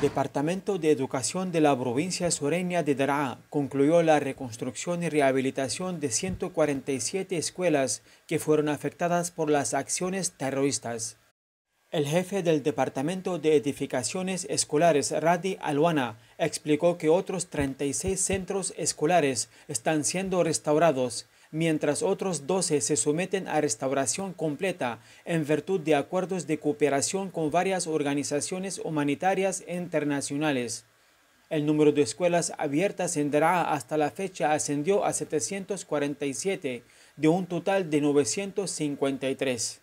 Departamento de Educación de la provincia sureña de Daraa concluyó la reconstrucción y rehabilitación de 147 escuelas que fueron afectadas por las acciones terroristas. El jefe del Departamento de Edificaciones Escolares, Radi Alwana, explicó que otros 36 centros escolares están siendo restaurados mientras otros 12 se someten a restauración completa en virtud de acuerdos de cooperación con varias organizaciones humanitarias internacionales. El número de escuelas abiertas en Daraa hasta la fecha ascendió a 747 de un total de 953.